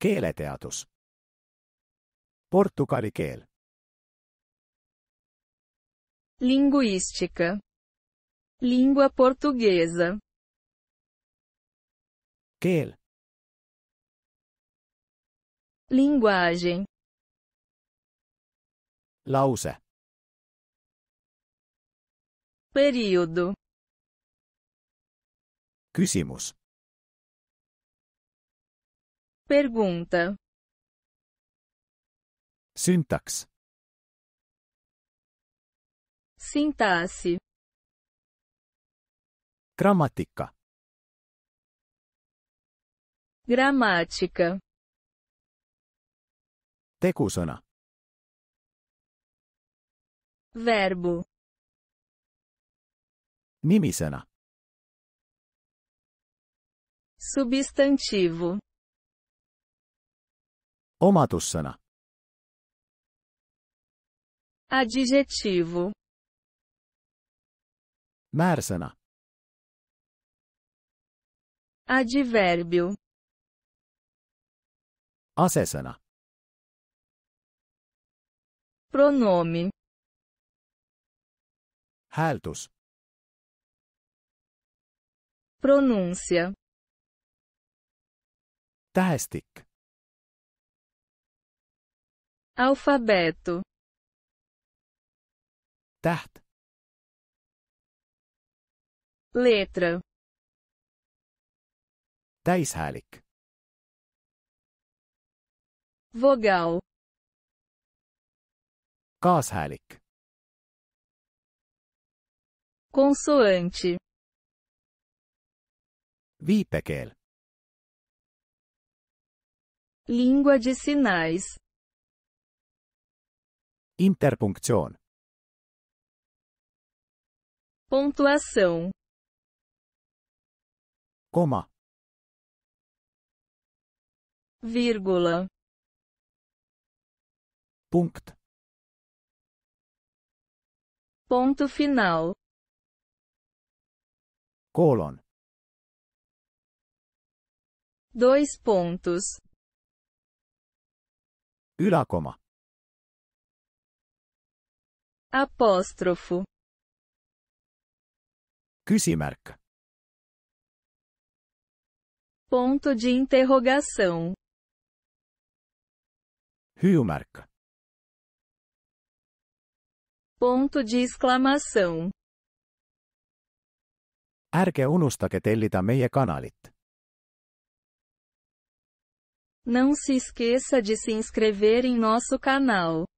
Keeleteadus. Portugali keel. Linguística. Língua portuguesa. Keel. Linguagem. Lause. Período. Kysymys. Pergunta. Syntax. Sintaxe. Gramática. Gramática. Tecusana. Verbo. Nimisena. Substantivo omatus-sana. Adjetivo. Mersana. Advérbio. Asesana. Pronome. Häältus. Pronúncia. Tastic alfabeto تحت letra تيسهالك vogal قاسهالك consoante viipekel língua de sinais Interpunktion. Pontuação. Coma. Vírgula. Punct. Ponto final. Colon. Dois pontos. Ylacoma apóstrofo Küsimärk. Ponto de interrogação. Hyyumärk. Ponto de exclamação. Ärge unustage tellida meie kanalit. Não se esqueça de se inscrever em nosso canal.